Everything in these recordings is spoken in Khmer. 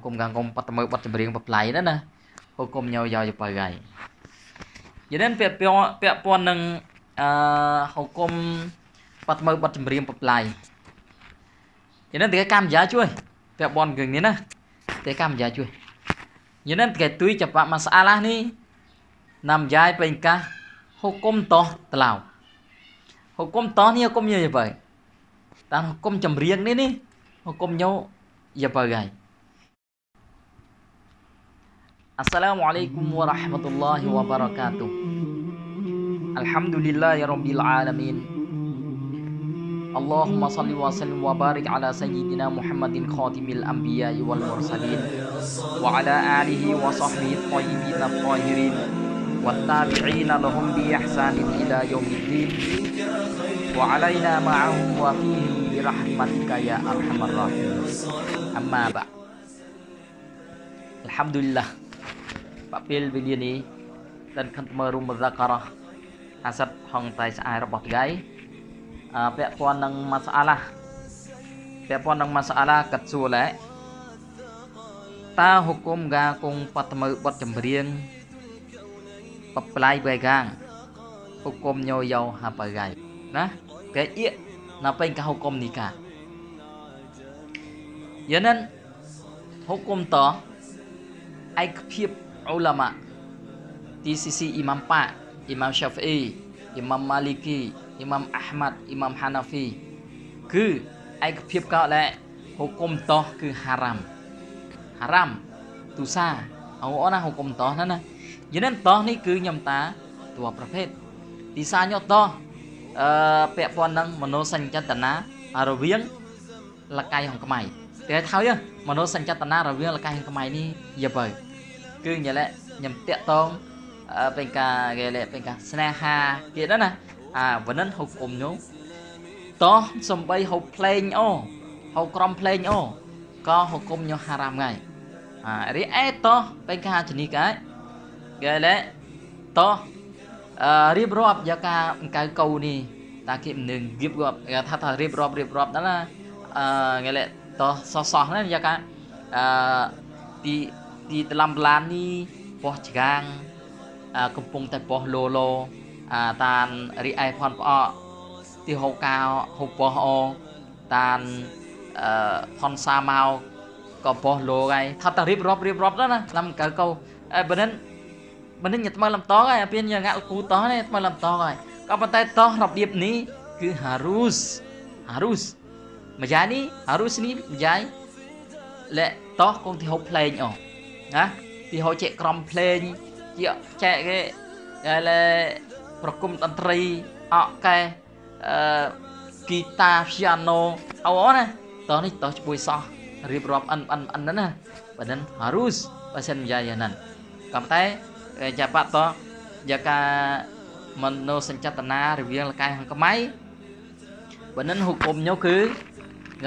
មកគុំកាងគុំបាត់ទៅមើលបាត់ចម្រៀងបប្លៃណាណាហូគុំញយយោយបើហីយានេះពាក់ពាក់ព័ន្ធនឹងអឺហូគុំបាត់មើលបាត់ចម្រៀងបប្លៃយានេះតែកម្មយាជួយ ពាក់ព័ន្ធរឿងនេះណាតែកម្មយាជួយយានេះតែទួយចាប់មកស្អាឡានេះណាំយាយពេញកាសហូគុំតោះត្លោហូគុំតោះនេះហូគុំយយបើតាមហូគុំចម្រៀងនេះនេះហូគុំញយយបើហី Assalamualaikum warahmatullahi wabarakatuh ya rabbil alamin Allahumma salli wa sallim wa barik ala sayyidina Muhammadin khatimil anbiya wal mursalin Wa ala alihi wa sahbihi tayyibin tahirin والتابعين لهم بإحسان إلى يوم الدين وعلينا معهم وفيهم برحمتك يا أرحم الراحمين أما بعد Alhamdulillah ពេលវេលានេះដិនខិនមើលរុមសាការ៉ាអាសិតហងតៃស្អាយរបស់ថ្ងៃអពាក់ព័ន្ធនឹងម៉ាសាឡាពាក់ព័ន្ធនឹងម៉ាសាឡាកាត់សួរឡែតាហុគុំកាគងបាត់មើបត់ចម្រៀងបបប្លាយបែកាងហុគុំញយយោហាបកៃណាកែអៀកណាពេញកាហុគុំនេះកាយានហុគុំតឯកភាព ulama di sisi Imam Pak, Imam Syafi'i, Imam Maliki, Imam Ahmad, Imam Hanafi គឺឯកភាពកោលែហុគុំតោះគឺហារ៉ាំហារ៉ាំទូសាអូអូណាហុគុំតោះណាណាយេនតោះនេះគឺខ្ញុំតាតួប្រភេទទីសាញោតោះអឺពាក់ព័ន្ធនឹងមនោសញ្ចេតនារវាងលកាយហងខ្មៃតែថយមនោសញ្ចេតនារវាងលកាយហងខ្មៃនេះយប់ហើយគឺញ៉ាឡែខ្ញុំតាក់តងពេញការគេលេពេញការស្នេហាគេដល់ណាអាវណ្ណិនហូបអ៊ុំនោះតោះសំបីហូបភ្លេងអូហូបក្រំភ្លេងអូក៏ហូបគុំញោហារ៉ាមងៃអារីអេតោះពេញការជនីកាយគេលេតោះអឺរៀបរាប់យកការអង្កៅកៅនេះតាគេមិននឹងរៀបរាប់គេថាថារៀបរាប់រៀបរាប់ដល់ណាអឺគេលេតោះសោះសោះណាយកការអឺទីទីតាមឡាននេះពោះឆ្កាងកំពុងតែពោះលោលោតានរីឯផនផ្អកទីហូកោហូពោះអូតានផនសាមកក៏ពោះលោហើយថាតារៀបរាប់រៀបរាប់ទៅណាឡាំកើកោបើមិនមិនញ៉ាំថ្មឡាំតងហើយអពៀនយ៉ាងគូតោះនេះថ្មឡាំតងហើយក៏ប៉ុន្តែតោះរបៀបនេះគឺ harus harus ម្យ៉ាងនេះ harus នេះម្យ៉ាងលែកតោះគង់ទីហូបផ្លេងអោណាពីហោជាក្រមភ្លេងជាចែកគេដែលប្រគំតន្ត្រីអកកែអឺហ្គីតាព្យ៉ាណូអូណាតោះនេះតោះជួយសោះរៀបរាប់អិនអិនអិនណាបើនឹងហារូសបើសិនយ៉ាយ៉ាណានក៏តែយ៉ាបតយ៉ាកាមនោសញ្ចេតនារវាងលកាយហង្កម៉ៃបើនឹងហុកអ៊ុំញោគឺ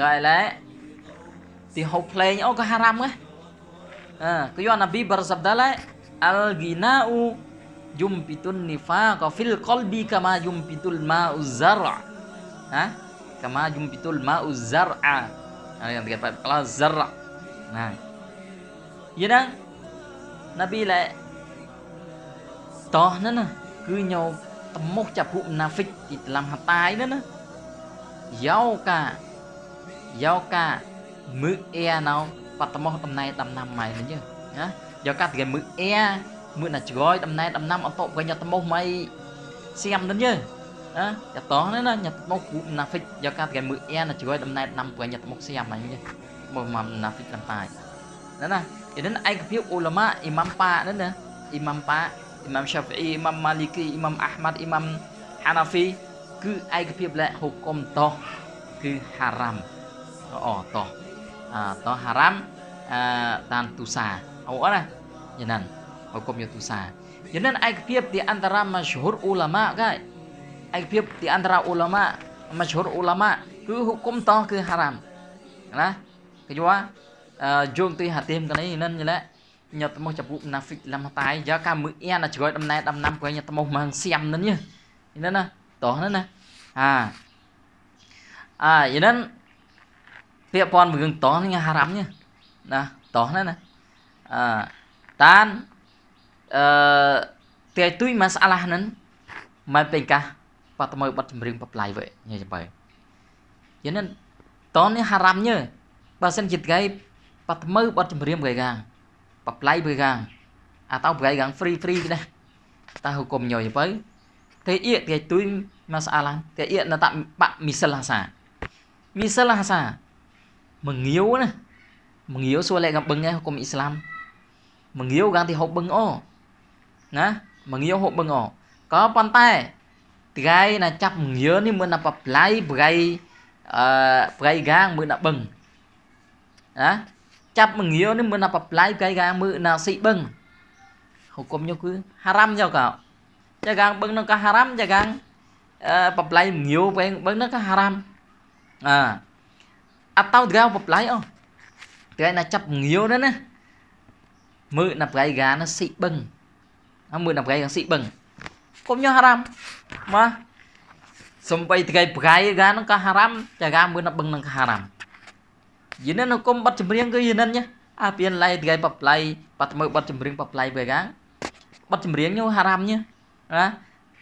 ងាយឡែទីហុកភ្លេងអូក៏ហារ៉ាំហ្នឹង Nah, kuyo Nabi bersabdalah al ginau jumpitun nifak fil qalbi kama jumpitul ma'u zar'a. Kama jumpitul ma'u zar'a. Nah, yang dikatakan kalau zar'a. Nah. Ya dah. Nabi le, toh nana nè nyau nhau nafik di dalam hatai nana, yauka yauka yau ka giao បាត់ត្មោះតំណែតំណាំម៉ៃនេះណាយកកាត់គេមើអែមើណាជ្រយតំណែតំណាំអត់តវិញត្មោះម៉ៃសៀមនេះយើណាយ៉ាតោះនេះណាញ៉ាត់មកគ្រូណាហ្វិកយកកាត់គេមើអែណាជ្រយតំណែតំណាំវិញញ៉ាត់មកសៀមហ្នឹងមកម៉ាំណាហ្វិកតាមតាយណាណាឥឡូវឯកភាពអ៊ូឡាម៉ាអ៊ីម៉ាំប៉ានេះណាអ៊ីម៉ាំប៉ាអ៊ីម៉ាំសាហ្វអ៊ីអ៊ីម៉ាំម៉ាលីគីអ៊ីម៉ាំអាហ្មាត់អ៊ីម៉ាំហាណាហ្វីគឺឯកភាពលះហុកុំតោះគឺហារ៉ាំអអតោះ atau haram uh, dan dosa. Awalnya, jenan hukumnya dosa. Jenan aikpiyab di antara masyhur ulama kan? Aikpiyab di antara ulama masyhur ulama គឺហុគុំតោះគឺហារ៉ាមណាគេយល់យោងទីហាទីមកនេះនិនយល់ញ៉ាត់មកចាប់ពួកណាហ្វិកឡាំតាយយកកាមឺអៀនអាចជួយដំណែដំណាំគាត់ញ៉ាត់មកមកសៀមនិនយល់និនណាតោះណាណាអាអានិនពាក្យពាន់មួយរឿងតោះនេះហារ៉ាំនេះណាតោះណាណាអឺតានអឺតែទុយម៉ាសាឡាហ្នឹងមិនពេញកាសបាត់ទៅបាត់ចម្រៀងបប្លាយវិញញ៉ៃចាំបើយានតោះនេះហារ៉ាំញើបើសិនជាថ្ងៃបាត់ទៅបាត់ចម្រៀងប្រៃកាងបប្លាយប្រៃកាងអាតោប្រៃកាងហ្វ្រីហ្វ្រីណាតើហូគុំញ៉ៃចាំបើតែអៀកតែទុយម៉ាសាឡាតែអៀកណតាបាក់មីសិលហាសាមីសិលហាសាមកងាវណាមកងាវសួរលេខកំបឹងឯងកុំអ៊ីស្លាមមកងាវកាន់ទីហូបបឹងអណាមកងាវហូបបឹងអក៏ប៉ុន្តែថ្ងៃណាចាប់មងាវនេះមើលណាប៉ប្លៃប្រៃអឺប្រៃកាងមើលណាបឹងណាចាប់មងាវនេះមើលណាប៉ប្លៃប្រៃកាងមើលណាស៊ីបឹងហូបគុំយកគឺហារ៉ាំយកកោចាកាងបឹងនោះក៏ហារ៉ាំចាកាងប៉ប្លៃមងាវបឹងបឹងនោះក៏ហារ៉ាំអឺ atau dengan berpelai oh. Dengan nak cap ngiu đó nè. Mưa nạp gai gà nó xị bừng. À, mưa nạp gai gà xị bừng. Cũng nhớ haram. Mà. Xong bay gai gai gà nó có haram. Chà gà mưa nạp bừng nó có haram. Vì nên nó cũng bắt chùm riêng cứ như nên nhá. À biến lại gai bập lại. Bắt mơ bắt chùm riêng bập lại về gà. Bắt chùm riêng nhau haram nhá. À.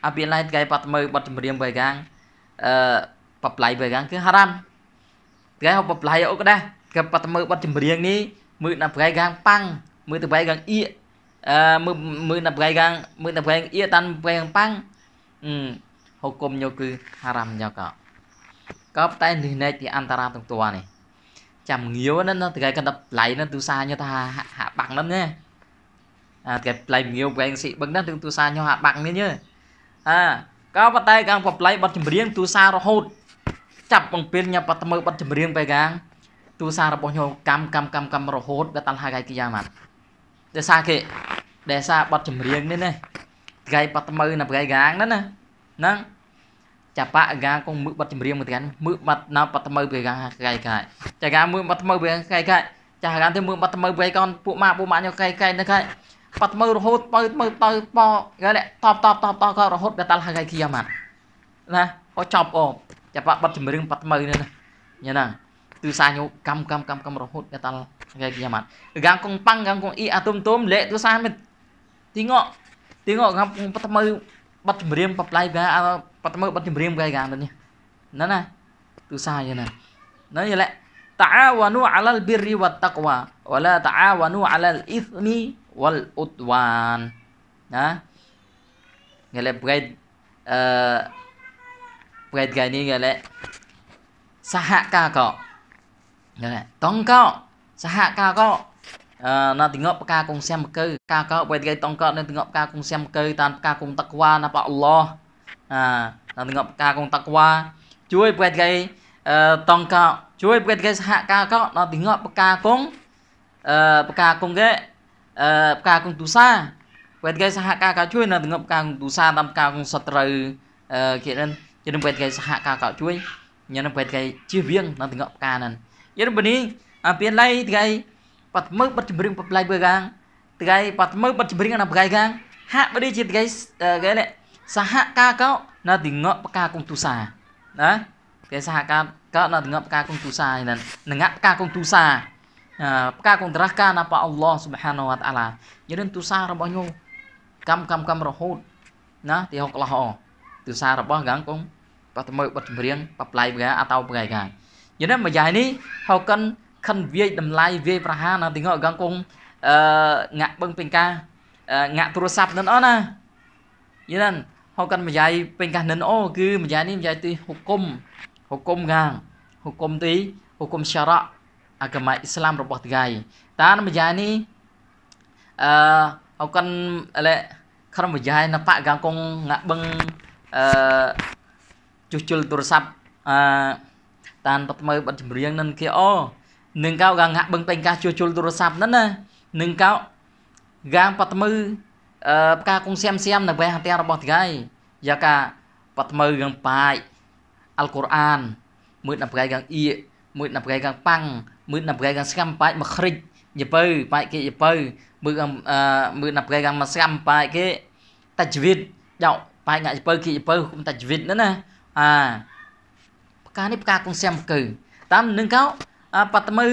À biến lại gai bắt mơ bắt chùm riêng về gà. Ờ. Bập lại về gà cứ haram. ថ្ងៃហូបប្លាយអុកដែរក៏បាត់មើលបាត់ចម្រៀងនេះមើលណាប្រៃកាងប៉ាំងមើលទៅប្រៃកាងអៀកអឺមើលមើលណាប្រៃកាងមើលណាប្រៃអៀកតាន់ប្រៃកាងប៉ាំងអឺហូបគុំយកគឺហារ៉ាំយកក៏តែនេះណែទីអន្តរាទាំងតัวនេះចាំងាវណាថ្ងៃកាន់តែប្លាយណាទូសាញោថាហាក់បាំងណាណាអាគេប្លែងងាវវែងស៊ីបឹងហ្នឹងទាំងទូសាញោហាក់បាក់នេះយើអាក៏ប៉ុន្តែកាំងប្លែងបត់ចម្រៀងទូសារហូតចាប់បង្ពៀនញ៉ាប់បាត់មើបបាត់ចម្រៀងបែកាងទូសាររបស់ញោមកម្មកម្មកម្មកម្មរហូតដល់តាន់ហៅកាយគីយ៉ាម៉ាត់ដែលសារគេដែលសារបាត់ចម្រៀងនេះណាថ្ងៃបាត់មើណាថ្ងៃកាងណាណាហ្នឹងចាប់បាក់កាងកងមើបាត់ចម្រៀងមួយថ្ងៃមើបាត់ណាបាត់មើពេលកាងថ្ងៃកាយចាកាងមើបាត់មើពេលថ្ងៃកាយចាកាងទៅមើបាត់មើពេលកូនពួកម៉ាក់ពួកម៉ាក់ញោមថ្ងៃកាយនៅថ្ងៃបាត់មើរហូតបើមើទៅបគេតបតបតបតក៏រហូតដល់តាល់ហៅថ្ងៃគីយ៉ាម៉ាត់ណាក៏ចប់អោ cepak pat jembering pat ya nah itu tusanyo kam kam kam kam rohut katal ya, kayak kiamat gangkung pang gangkung i atum tum lek tu samit tengok tengok gangkung pat mal pat jembering pat lai atau pat mal eh, pat jembering kayak gantennya nah nah tusanya nah nah ya lek ta'awanu 'alal birri wat taqwa wa la ta'awanu 'alal itsmi wal udwan nah ngelep ya, guide eh, Pred gani gale Saha ka ko Gale tong ko Saha ka ko នៅទីងប់ផ្កាកុងសៀមកៅកាកោបេតកៃតងកោនៅទីងប់ផ្កាកុងសៀមកៅតាមផ្កាកុងតកវ៉ាណាប៉អល់ឡោះអានៅទីងប់ផ្កាកុងតកវ៉ាជួយបេតកៃតងកោជួយបេតកៃសហកាកោនៅទីងប់ផ្កាកុងអឺផ្កាកុងគេអឺផ្កាកុងទូសាបេតកៃសហកាកោជួយនៅទីងប់ផ្កាកុងទូសាតាមផ្កាកុងសត្រូវអឺគេនឹងយើងបែរគេសហការកោជួយខ្ញុំបែរគេជៀសវាងនៅទាំងកផ្កាហ្នឹងយើងបនេះអាពីឡៃថ្ងៃបាត់មើបាត់ចម្រៀងបប្លៃបើកាងថ្ងៃបាត់មើបាត់ចម្រៀងណាប្រកៃកាងហាក់បនេះជាថ្ងៃគេនេះសហការកោនៅទាំងកផ្កាគុំទូសាណាគេសហការកោនៅទាំងកផ្កាគុំទូសាហ្នឹងនឹងផ្កាគុំទូសាផ្កាគុំត្រាស់ការណាប៉អល់ឡោះស៊ុបហានវតាអាឡាយើងទូសារបស់ញោមកម្មកម្មកម្មរហូតណាទីហុកឡោះអភាសារបស់កាងកុំបាត់មើលបတ်ចម្រៀងបប្លាយកាអតោបកាយកាយនេះមួយយ៉ាងនេះហៅកិនខិនវាយតម្លៃវាយប្រហារនៅទីងកាងកុំអឺងាក់បឹងពេញកាងាក់ទូរស័ព្ទនឹងអស់ណាយនេះហៅកិនមួយយ៉ាងពេញកានឹងអូគឺមួយយ៉ាងនេះមួយយ៉ាងទីហុកុំហុកុំកាងហុកុំទីហុកុំសារ៉ាអាកមៃអ៊ីស្លាមរបស់ថ្ងៃតាមម្យ៉ាងនេះអឺអកុនអលេក្រុមម្យ៉ាងណបកកងងាក់បឹងអឺជួសជុលទូរស័ព្ទអឺតានបត់មើបត់ចម្រៀងនឹងគេអូនឹងកៅកាងាក់បឹងតែងកាសជួសជុលទូរស័ព្ទហ្នឹងណានឹងកៅកាងបត់មើអឺផ្កាកុងសៀមសៀមនៅវេះទាំងរបស់ថ្ងៃយ៉ាកាបត់មើកាងបាយអល់កុរអានមួយដល់ប្រៃកាងអៀមួយដល់ប្រៃកាងប៉ាំងមួយដល់ប្រៃកាងស្កាំបាយមកគ្រិចយពៅបាយគេយពៅមើអឺមើដល់ប្រៃកាងមកស្កាំបាយគេតាជីវិតចោបាយងាក់ចពើគីចពើគុំតាជីវិតនោះណាអាផ្កានេះផ្កាកុងសាំកើតាមនឹងកោបាត់មើ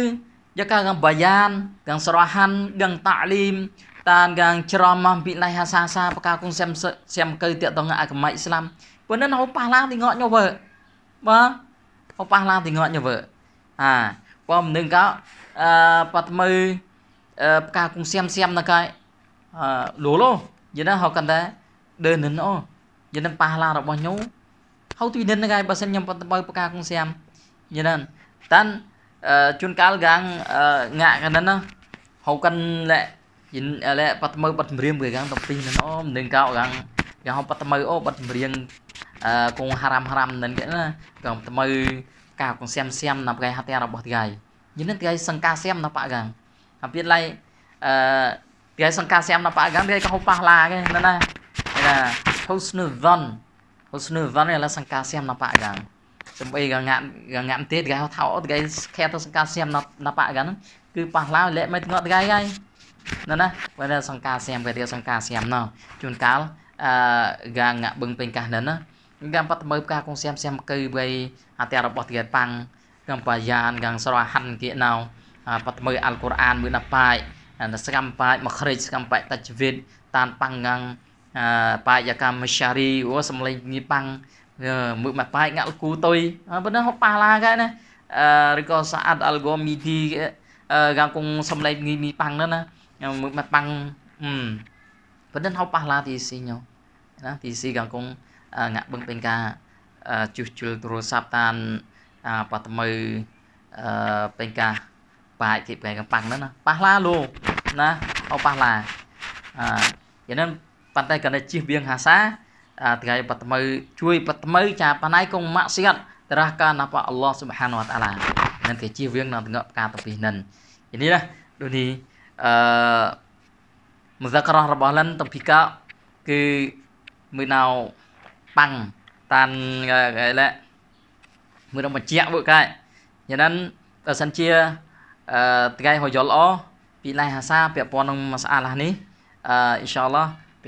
យកកាងបាយានកាងស្រហានកាងតាលីមតានកាងច្រមមកពីណៃហាសាសាផ្កាកុងសាំសាំកើតាកតងអកមៃស្លាមប៉ុណ្ណឹងហូប៉ះឡាទីងក់ញោវើបាទហូប៉ះឡាទីងក់ញោវើអាបងនឹងកោអឺបាត់មើផ្កាកុងសាំសាំណកៃអឺលូលោយេណាហៅកាន់តែដើននឹងអូយានិនប៉ះឡារបស់ញូហៅទីនិនហ្នឹងហើយបើសិនខ្ញុំបន្តបើប្រកាគងសាមយានិនតានជួនកាលកាងងាក់កណ្ដឹងហៅកិនលែยินอะไรปัตมือปัตเรียงเบื่อกังตบตีนั่นอ้อมหนึ่งเก้ากังกังเขาปัตมือโอ้ปัตเรียงเอ่อกงฮารามฮารามนั่นก็นะกังปัตมือกาวกงเซียมเซียมนับไก่ฮัตยารับบ่ที่ไก่ยินนั่นที่ไก่สังกาเซียมนับปะกังทำเพี้ยนไรเอ่อที่ไก่สังกาเซียมนับปะกังที่ไก่เขาปะลาไงนั่นนะนะ husnuvan husnuvan là sang ca xem nó bạ gàng chấm ấy gàng ngạm gàng ngạm tiết gàng thảo ớt gàng khe tao sang ca xem nó nó bạ gàng cứ bà lao lệ mấy ngọt gai gai nó nè vậy là sang ca xem vậy là sang ca xem nó chun cá gàng ngạ bưng bên cá nữa nè កាំបាត់មើលផ្កាកងសៀមសៀមគឺបីអតិរបស់ទៀតប៉ាំងកាំបាយ៉ានកាំស្រហាន់គៀណៅបាត់មើលអល់កុរអានមួយណបាយសកម្មបាយមកគ្រេចសកម្មបាយតជីវិតតានប៉ាំងងាំងបាយកម្មមសារីអូសំលេងងាប៉ាំងមើលមកបាយងាក់លគូតុយប៉ុណ្ណឹងហុកប៉ះឡាកែណាឬក៏សាអាត់អល់ហ្គមីទីកាំគងសំលេងងាមីប៉ាំងនោះណាមើលមកប៉ាំងប៉ុណ្ណឹងហុកប៉ះឡាទីស៊ីញោណាទីស៊ីកាំគងងាក់បឹងពេញការជួសជុលទូរស័ព្ទតាមបាត់មើពេញការបាយគេបែកកំប៉ាំងនោះណាប៉ះឡាលូណាអោប៉ះឡាអឺយ៉ាងហ្នឹងប៉ុន្តែក៏នៅជៀសវាងហាសាថ្ងៃបាត់ថ្មីជួយបាត់ថ្មីចាប៉ណៃកងម៉ាក់សៀតរះកាណាប៉អល់ឡោះស៊ុបហានវតាឡានឹងគេជៀសវាងនៅទាំងការតពីនឹងនេះណាដូចនេះអឺមុសាករ៉ះរបស់លិនតំភីកាគឺមើលណៅប៉ាំងតានគេឡែមើលរំបញ្ជាក់ពួកកាយយ៉ាងហ្នឹងបើសិនជាអឺថ្ងៃហូយល់ល្អពីឡៃហាសាពាក់ព័ន្ធនឹងមសាឡានេះអឺអ៊ីនសាអល់ឡោះ Eh,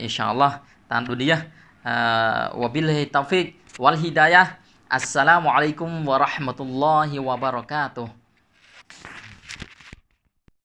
insyaallah tan dunia eh, wabillahi taufik walhidayah hidayah assalamualaikum warahmatullahi wabarakatuh